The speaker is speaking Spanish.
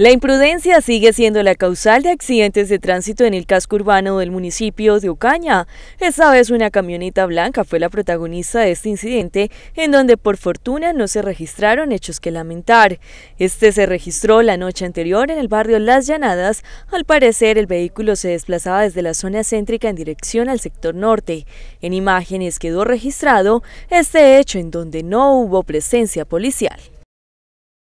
La imprudencia sigue siendo la causal de accidentes de tránsito en el casco urbano del municipio de Ocaña. Esta vez una camioneta blanca fue la protagonista de este incidente, en donde por fortuna no se registraron hechos que lamentar. Este se registró la noche anterior en el barrio Las Llanadas. Al parecer el vehículo se desplazaba desde la zona céntrica en dirección al sector norte. En imágenes quedó registrado este hecho en donde no hubo presencia policial.